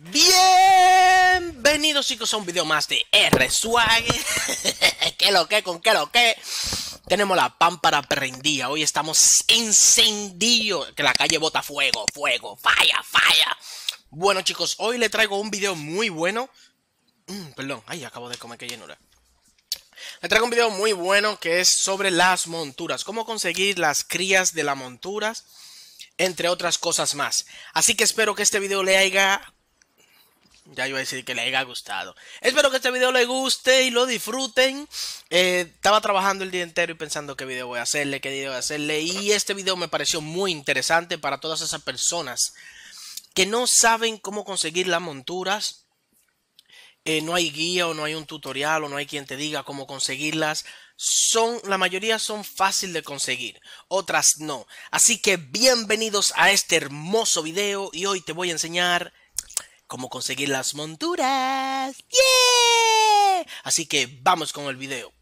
Bienvenidos chicos a un video más de R-Swag ¿Qué lo que? ¿Con qué lo que? Tenemos la pámpara prendida Hoy estamos encendidos Que la calle bota fuego, fuego, falla, falla Bueno chicos, hoy le traigo un video muy bueno mm, Perdón, ay, acabo de comer que llenura le traigo un video muy bueno que es sobre las monturas, cómo conseguir las crías de las monturas, entre otras cosas más. Así que espero que este video le haya ya iba a decir que le haya gustado. Espero que este video les guste y lo disfruten. Eh, estaba trabajando el día entero y pensando qué video voy a hacerle, qué video voy a hacerle. Y este video me pareció muy interesante para todas esas personas que no saben cómo conseguir las monturas. Eh, no hay guía o no hay un tutorial o no hay quien te diga cómo conseguirlas. Son, la mayoría son fácil de conseguir, otras no. Así que bienvenidos a este hermoso video y hoy te voy a enseñar cómo conseguir las monturas. ¡Yeah! Así que vamos con el video.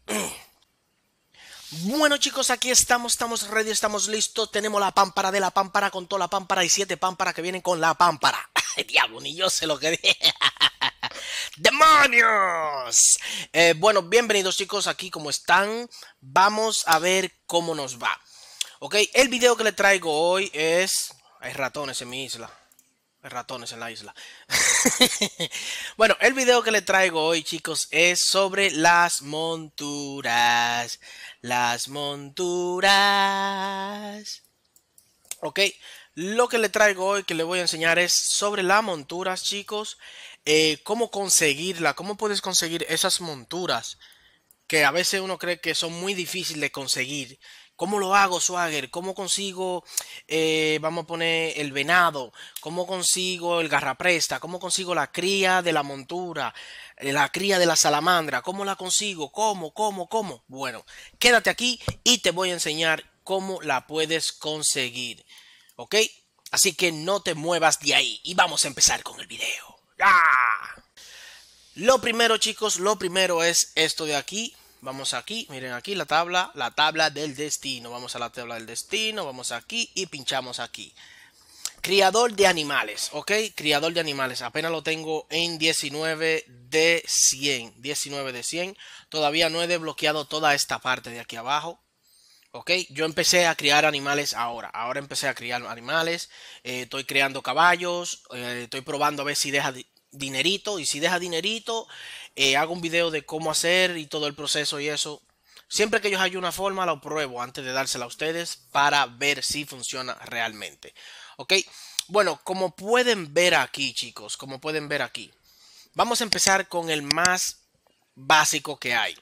Bueno chicos, aquí estamos, estamos ready, estamos listos, tenemos la pámpara de la pámpara con toda la pámpara y siete pámparas que vienen con la pámpara. Diablo, ni yo sé lo que ¡Demonios! Eh, bueno, bienvenidos chicos, aquí como están, vamos a ver cómo nos va. Ok, el video que le traigo hoy es... Hay ratones en mi isla ratones en la isla. bueno, el video que le traigo hoy, chicos, es sobre las monturas. Las monturas. Ok, lo que le traigo hoy que le voy a enseñar es sobre las monturas, chicos. Eh, cómo conseguirla, cómo puedes conseguir esas monturas que a veces uno cree que son muy difíciles de conseguir ¿Cómo lo hago, Swagger? ¿Cómo consigo, eh, vamos a poner, el venado? ¿Cómo consigo el garrapresta? ¿Cómo consigo la cría de la montura? Eh, la cría de la salamandra. ¿Cómo la consigo? ¿Cómo? ¿Cómo? ¿Cómo? Bueno, quédate aquí y te voy a enseñar cómo la puedes conseguir. ¿Ok? Así que no te muevas de ahí y vamos a empezar con el video. ¡Ah! Lo primero, chicos, lo primero es esto de aquí. Vamos aquí, miren aquí la tabla, la tabla del destino. Vamos a la tabla del destino, vamos aquí y pinchamos aquí. Criador de animales, ¿ok? Criador de animales. Apenas lo tengo en 19 de 100. 19 de 100. Todavía no he desbloqueado toda esta parte de aquí abajo. ¿Ok? Yo empecé a criar animales ahora. Ahora empecé a criar animales. Eh, estoy creando caballos. Eh, estoy probando a ver si deja dinerito. Y si deja dinerito, eh, hago un video de cómo hacer y todo el proceso y eso. Siempre que yo haya una forma, lo pruebo antes de dársela a ustedes para ver si funciona realmente. ¿Ok? Bueno, como pueden ver aquí, chicos, como pueden ver aquí, vamos a empezar con el más básico que hay.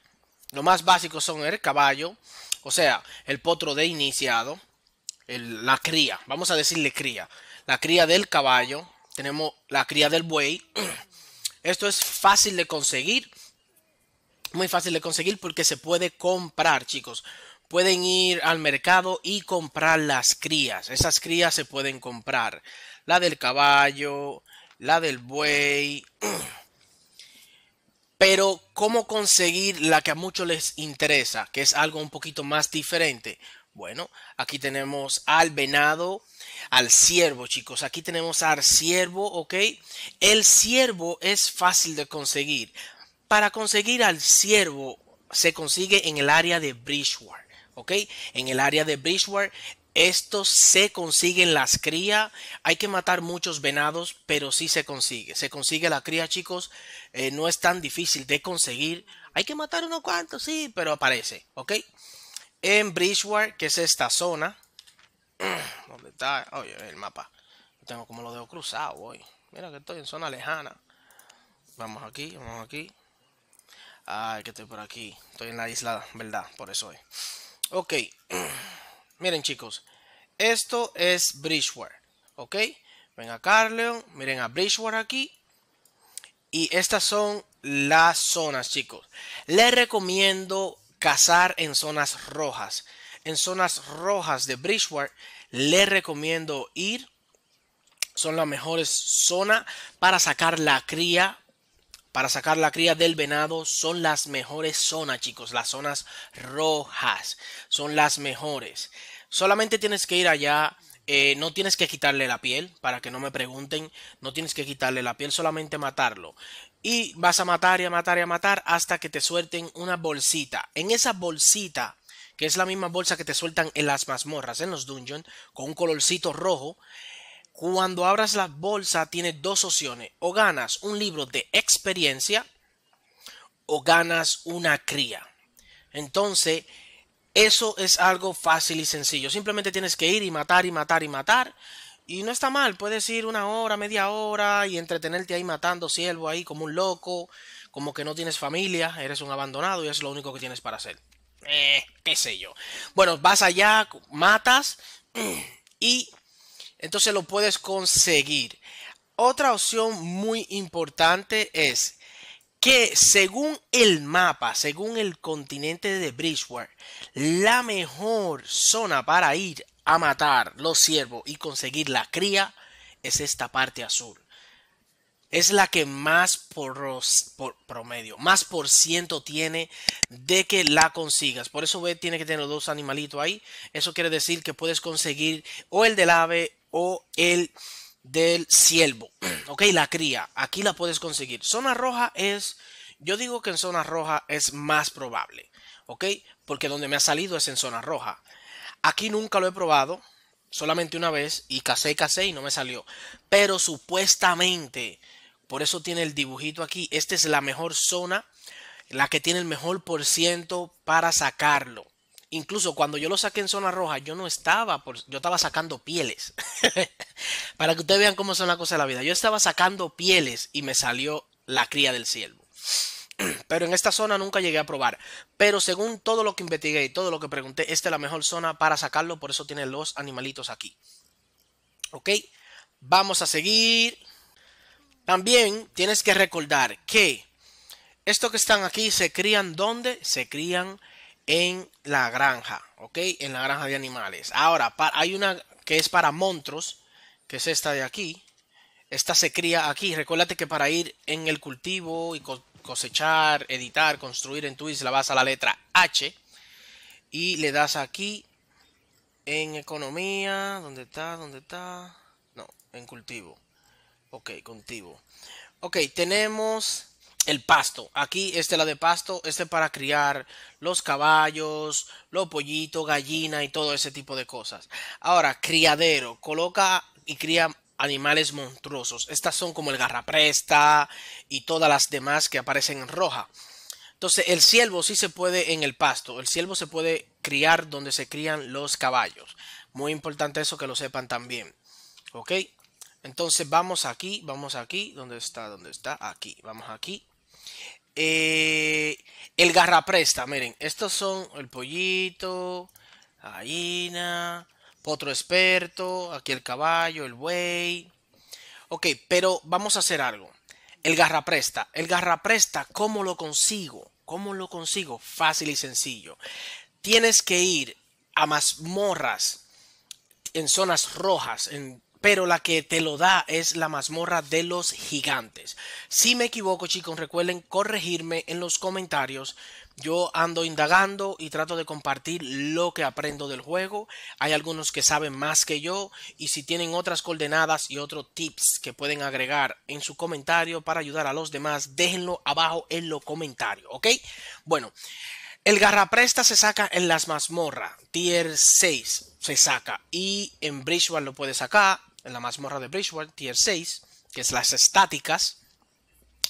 Lo más básico son el caballo, o sea, el potro de iniciado, la cría, vamos a decirle cría. La cría del caballo, tenemos la cría del buey, Esto es fácil de conseguir. Muy fácil de conseguir porque se puede comprar, chicos. Pueden ir al mercado y comprar las crías. Esas crías se pueden comprar. La del caballo, la del buey. Pero, ¿cómo conseguir la que a muchos les interesa? Que es algo un poquito más diferente. Bueno, aquí tenemos al venado, al ciervo, chicos. Aquí tenemos al ciervo, ¿ok? El ciervo es fácil de conseguir. Para conseguir al ciervo se consigue en el área de Bridgewater, ¿ok? En el área de Bridgewater estos se consiguen las crías. Hay que matar muchos venados, pero sí se consigue. Se consigue la cría, chicos. Eh, no es tan difícil de conseguir. Hay que matar unos cuantos, sí, pero aparece, ¿ok? en Bridgeware, que es esta zona. ¿Dónde está? Oye, el mapa. Tengo como lo dejo cruzado hoy. Mira que estoy en zona lejana. Vamos aquí, vamos aquí. Ay, que estoy por aquí. Estoy en la isla, ¿verdad? Por eso es. Ok. Miren, chicos. Esto es Bridgeware. Ok. venga a Carleon. Miren a Bridgeware aquí. Y estas son las zonas, chicos. Les recomiendo cazar en zonas rojas. En zonas rojas de Bridgewater le recomiendo ir. Son las mejores zonas para sacar la cría. Para sacar la cría del venado son las mejores zonas, chicos. Las zonas rojas son las mejores. Solamente tienes que ir allá. Eh, no tienes que quitarle la piel, para que no me pregunten. No tienes que quitarle la piel, solamente matarlo. Y vas a matar y a matar y a matar hasta que te suelten una bolsita. En esa bolsita, que es la misma bolsa que te sueltan en las mazmorras, en los dungeons, con un colorcito rojo, cuando abras la bolsa tienes dos opciones. O ganas un libro de experiencia o ganas una cría. Entonces, eso es algo fácil y sencillo. Simplemente tienes que ir y matar y matar y matar y no está mal, puedes ir una hora, media hora y entretenerte ahí matando siervo ahí como un loco, como que no tienes familia, eres un abandonado y es lo único que tienes para hacer. Eh, qué sé yo. Bueno, vas allá, matas y entonces lo puedes conseguir. Otra opción muy importante es que según el mapa, según el continente de Bridgeware, la mejor zona para ir a matar los ciervos y conseguir la cría es esta parte azul. Es la que más por, promedio, más por ciento tiene de que la consigas. Por eso ve, tiene que tener los dos animalitos ahí. Eso quiere decir que puedes conseguir o el del ave o el del ciervo. Ok, la cría. Aquí la puedes conseguir. Zona roja es, yo digo que en zona roja es más probable. Ok, porque donde me ha salido es en zona roja. Aquí nunca lo he probado, solamente una vez y casé casé y no me salió. Pero supuestamente, por eso tiene el dibujito aquí, esta es la mejor zona, la que tiene el mejor por ciento para sacarlo. Incluso cuando yo lo saqué en zona roja, yo no estaba, yo estaba sacando pieles. Para que ustedes vean cómo son las cosas de la vida. Yo estaba sacando pieles y me salió la cría del ciervo. Pero en esta zona nunca llegué a probar. Pero según todo lo que investigué y todo lo que pregunté, esta es la mejor zona para sacarlo. Por eso tiene los animalitos aquí. ¿Ok? Vamos a seguir. También tienes que recordar que esto que están aquí se crían donde? Se crían en la granja, ¿ok? En la granja de animales. Ahora, hay una que es para monstruos, que es esta de aquí. Esta se cría aquí. Recuérdate que para ir en el cultivo y cosechar, editar, construir en tu isla, vas a la letra H y le das aquí en economía. ¿Dónde está? ¿Dónde está? No, en cultivo. Ok, cultivo. Ok, tenemos el pasto. Aquí este la de pasto, este para criar los caballos, los pollitos, gallina y todo ese tipo de cosas. Ahora, criadero, coloca y cría animales monstruosos. Estas son como el garrapresta y todas las demás que aparecen en roja. Entonces, el ciervo sí se puede en el pasto. El ciervo se puede criar donde se crían los caballos. Muy importante eso que lo sepan también. ¿Ok? Entonces vamos aquí, vamos aquí, donde está? ¿Dónde está? Aquí, vamos aquí el eh, el garrapresta, miren, estos son el pollito, gallina, potro experto, aquí el caballo, el buey. Ok, pero vamos a hacer algo. El garrapresta, el garrapresta, ¿cómo lo consigo? ¿Cómo lo consigo? Fácil y sencillo. Tienes que ir a mazmorras en zonas rojas, en pero la que te lo da es la mazmorra de los gigantes. Si me equivoco, chicos, recuerden corregirme en los comentarios. Yo ando indagando y trato de compartir lo que aprendo del juego. Hay algunos que saben más que yo y si tienen otras coordenadas y otros tips que pueden agregar en su comentario para ayudar a los demás, déjenlo abajo en los comentarios, ¿ok? Bueno, el garrapresta se saca en las mazmorras, tier 6 se saca y en Bridgewall lo puedes sacar, en la mazmorra de Bridgewater, tier 6, que es las estáticas.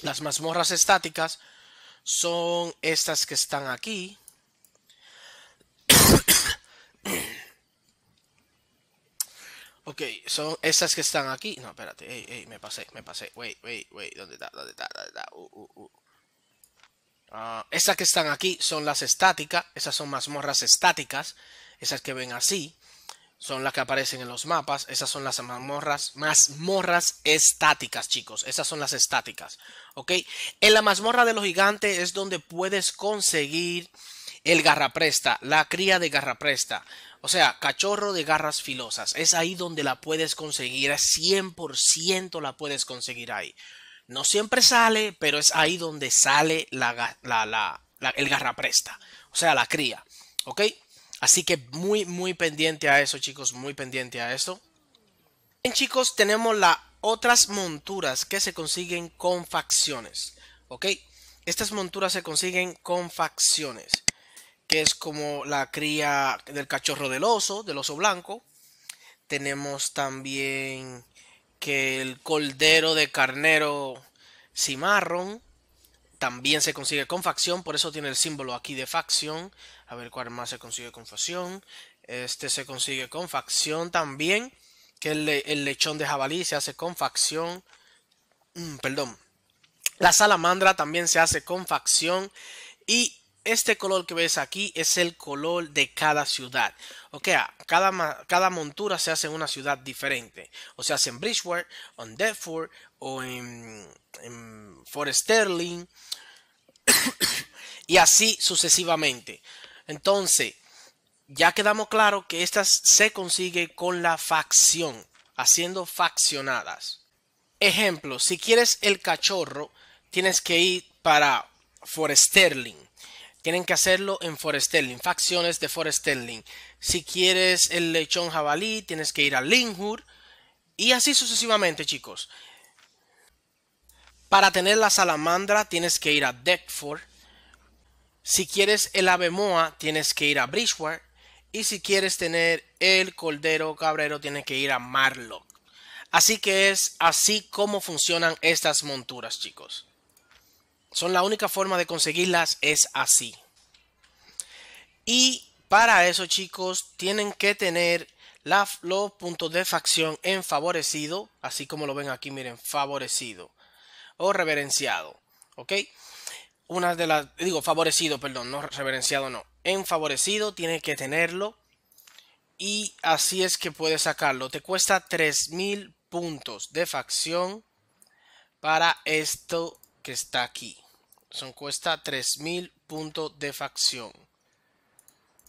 Las mazmorras estáticas son estas que están aquí. ok, son estas que están aquí. No, espérate, me pasé, me pasé. Wait, wait, wait, ¿dónde está? ¿Dónde está? Uh, uh, uh. Ah, estas que están aquí son las estáticas, esas son mazmorras estáticas, esas que ven así son las que aparecen en los mapas. Esas son las mazmorras, mazmorras estáticas, chicos. Esas son las estáticas, ¿ok? En la mazmorra de los gigantes es donde puedes conseguir el garrapresta, la cría de garrapresta. O sea, cachorro de garras filosas. Es ahí donde la puedes conseguir. 100% la puedes conseguir ahí. No siempre sale, pero es ahí donde sale la, el garrapresta. O sea, la cría. ¿Ok? Así que muy, muy pendiente a eso, chicos, muy pendiente a esto. Bien, chicos, tenemos las otras monturas que se consiguen con facciones, ¿ok? Estas monturas se consiguen con facciones, que es como la cría del cachorro del oso, del oso blanco. Tenemos también que el coldero de carnero cimarrón también se consigue con facción, por eso tiene el símbolo aquí de facción. A ver cuál más se consigue con facción. Este se consigue con facción también. Que el, lechón de jabalí se hace con facción. Mm, perdón. La salamandra también se hace con facción. Y este color que ves aquí es el color de cada ciudad. O sea, ah, cada, cada, montura se hace en una ciudad diferente. O se hace en Bridgewater, en Deadford o en, Foresterling... y así sucesivamente. Entonces, ya quedamos claro que estas se consigue con la facción, haciendo faccionadas. Ejemplo, si quieres el cachorro, tienes que ir para Foresterling... Tienen que hacerlo en Foresterling... facciones de Foresterling... Si quieres el lechón jabalí, tienes que ir a Linhur... Y así sucesivamente, chicos. Para tener la salamandra tienes que ir a Deptford. Si quieres el moa tienes que ir a Bridgewater. Y si quieres tener el cordero cabrero tienes que ir a Marlock. Así que es así como funcionan estas monturas chicos. Son la única forma de conseguirlas es así. Y para eso chicos tienen que tener la, los puntos de facción en favorecido. Así como lo ven aquí miren favorecido o reverenciado. ¿Ok? Una de las, digo, favorecido, perdón, no reverenciado, no. En favorecido tiene que tenerlo. Y así es que puedes sacarlo. Te cuesta 3000 puntos de facción para esto que está aquí. Son cuesta 3000 puntos de facción.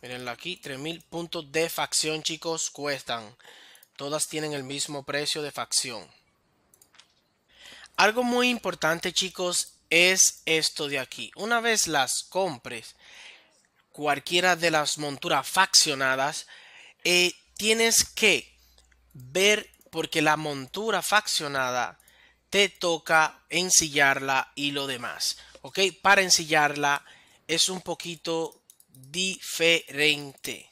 Mirenlo aquí, 3000 puntos de facción, chicos, cuestan. Todas tienen el mismo precio de facción. Algo muy importante chicos es esto de aquí. Una vez las compres, cualquiera de las monturas faccionadas, eh, tienes que ver porque la montura faccionada te toca ensillarla y lo demás. ¿Ok? Para ensillarla es un poquito diferente.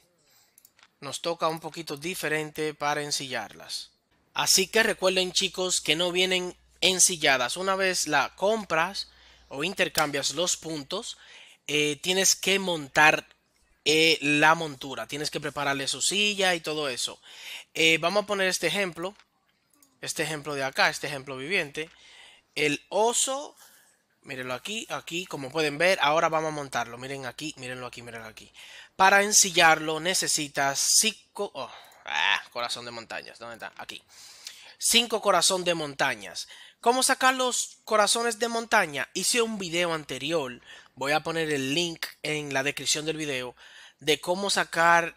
Nos toca un poquito diferente para ensillarlas. Así que recuerden chicos que no vienen ensilladas. Una vez la compras o intercambias los puntos, eh, tienes que montar eh, la montura. Tienes que prepararle su silla y todo eso. Eh, vamos a poner este ejemplo. Este ejemplo de acá, este ejemplo viviente. El oso, mírenlo aquí, aquí, como pueden ver, ahora vamos a montarlo. Miren aquí, mírenlo aquí, mírenlo aquí. Para ensillarlo necesitas cinco oh, ah, corazón de montañas, ¿dónde está? Aquí. 5 corazón de montañas. ¿Cómo sacar los corazones de montaña? Hice un video anterior, voy a poner el link en la descripción del video, de cómo sacar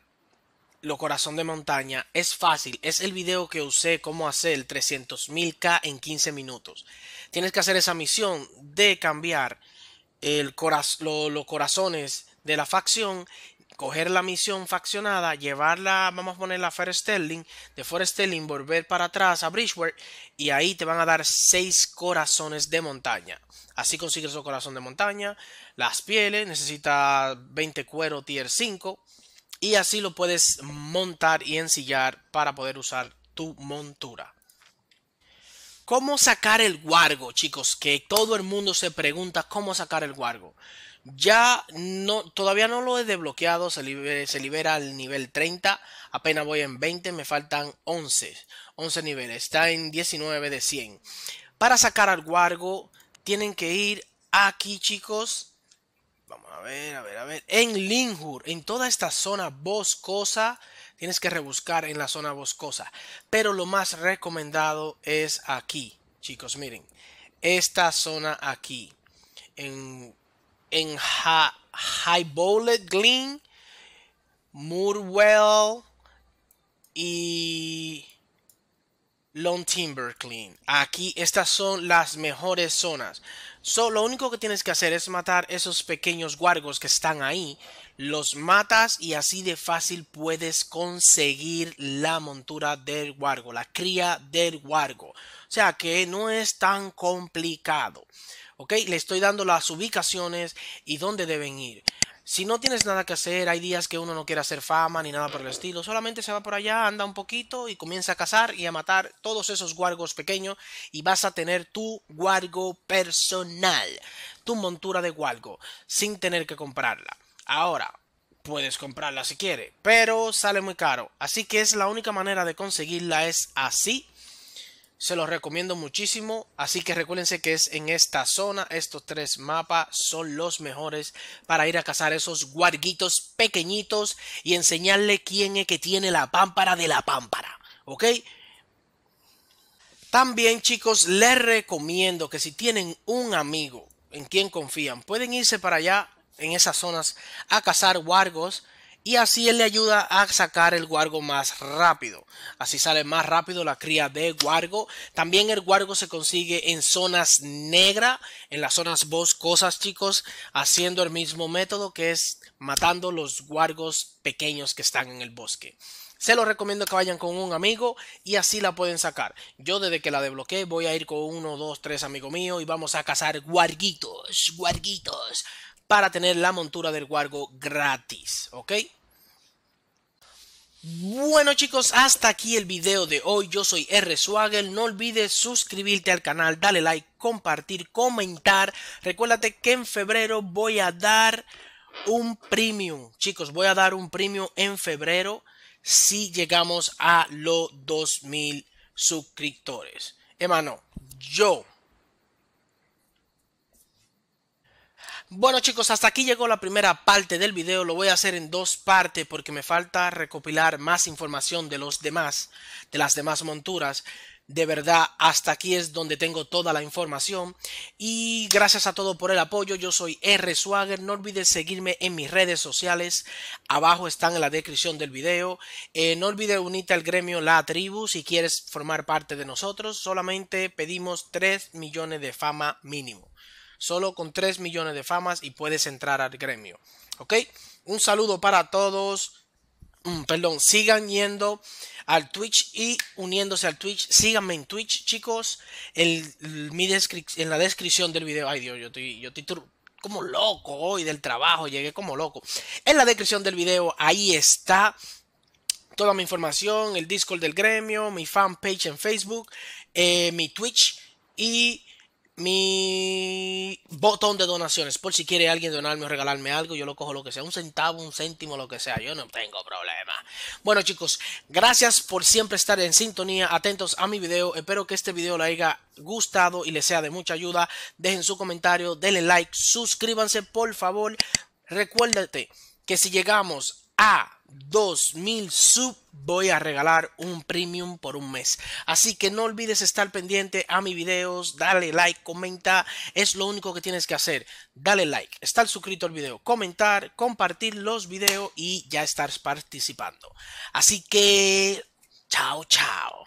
los corazones de montaña. Es fácil, es el video que usé cómo hacer el 300.000K en 15 minutos. Tienes que hacer esa misión de cambiar los corazones de la facción coger la misión faccionada, llevarla, vamos a ponerla a Fair de Forest volver para atrás a Bridgeward y ahí te van a dar 6 corazones de montaña. Así consigues su corazón de montaña, las pieles, necesita 20 cuero tier 5 y así lo puedes montar y ensillar para poder usar tu montura. ¿Cómo sacar el guargo, chicos? Que todo el mundo se pregunta cómo sacar el guargo. Ya no, todavía no lo he desbloqueado, se, se libera al nivel 30, apenas voy en 20, me faltan 11, 11 niveles, está en 19 de 100. Para sacar al guargo, tienen que ir aquí chicos, vamos a ver, a ver, a ver, en Linhur, en toda esta zona boscosa, tienes que rebuscar en la zona boscosa, pero lo más recomendado es aquí, chicos, miren, esta zona aquí, en en High Highbowlet Glean Moorwell y Long Timber Clean. Aquí estas son las mejores zonas. lo único que tienes que hacer es matar esos pequeños guargos que están ahí los matas y así de fácil puedes conseguir la montura del wargo, la cría del wargo. O sea que no es tan complicado. Ok, le estoy dando las ubicaciones y dónde deben ir. Si no tienes nada que hacer, hay días que uno no quiere hacer fama ni nada por el estilo, solamente se va por allá, anda un poquito y comienza a cazar y a matar todos esos guargos pequeños y vas a tener tu guargo personal, tu montura de wargo sin tener que comprarla. Ahora, puedes comprarla si quieres, pero sale muy caro. Así que es la única manera de conseguirla es así. Se los recomiendo muchísimo. Así que recuérdense que es en esta zona. Estos tres mapas son los mejores para ir a cazar esos guarguitos pequeñitos y enseñarle quién es que tiene la pámpara de la pámpara. ¿Ok? También chicos, les recomiendo que si tienen un amigo en quien confían, pueden irse para allá en esas zonas a cazar guargos y así él le ayuda a sacar el guargo más rápido. Así sale más rápido la cría de guargo. También el guargo se consigue en zonas negras, en las zonas boscosas, chicos, haciendo el mismo método que es matando los guargos pequeños que están en el bosque. Se los recomiendo que vayan con un amigo y así la pueden sacar. Yo desde que la desbloqueé voy a ir con uno, dos, tres amigos míos y vamos a cazar guarguitos, guarguitos para tener la montura del guargo gratis, ¿ok? Bueno chicos, hasta aquí el video de hoy. Yo soy R Swagel. No olvides suscribirte al canal, dale like, compartir, comentar. Recuérdate que en febrero voy a dar un premium. Chicos, voy a dar un premium en febrero si llegamos a los 2000 suscriptores. Hermano, yo Bueno chicos, hasta aquí llegó la primera parte del video, lo voy a hacer en dos partes porque me falta recopilar más información de los demás, de las demás monturas. De verdad, hasta aquí es donde tengo toda la información. Y gracias a todos por el apoyo. Yo soy R Swagger. No olvides seguirme en mis redes sociales. Abajo están en la descripción del video. Eh, no olvides unirte al gremio La Tribu si quieres formar parte de nosotros. Solamente pedimos 3 millones de fama mínimo. Solo con 3 millones de famas y puedes entrar al gremio. ¿Ok? Un saludo para todos. Mm, perdón, sigan yendo al Twitch y uniéndose al Twitch. Síganme en Twitch, chicos. en la descripción del video. Ay, Dios, yo estoy, yo estoy como loco hoy del trabajo. Llegué como loco. En la descripción del video, ahí está toda mi información, el Discord del gremio, mi fanpage en Facebook, eh, mi Twitch y mi botón de donaciones. Por si quiere alguien donarme o regalarme algo, yo lo cojo lo que sea, un centavo, un céntimo, lo que sea. Yo no tengo problema. Bueno, chicos, gracias por siempre estar en sintonía, atentos a mi video. Espero que este video le haya gustado y les sea de mucha ayuda. Dejen su comentario, denle like, suscríbanse, por favor. Recuérdate que si llegamos a 2000 sub voy a regalar un premium por un mes así que no olvides estar pendiente a mis videos dale like comenta es lo único que tienes que hacer dale like estar suscrito al video comentar compartir los videos y ya estás participando así que chao chao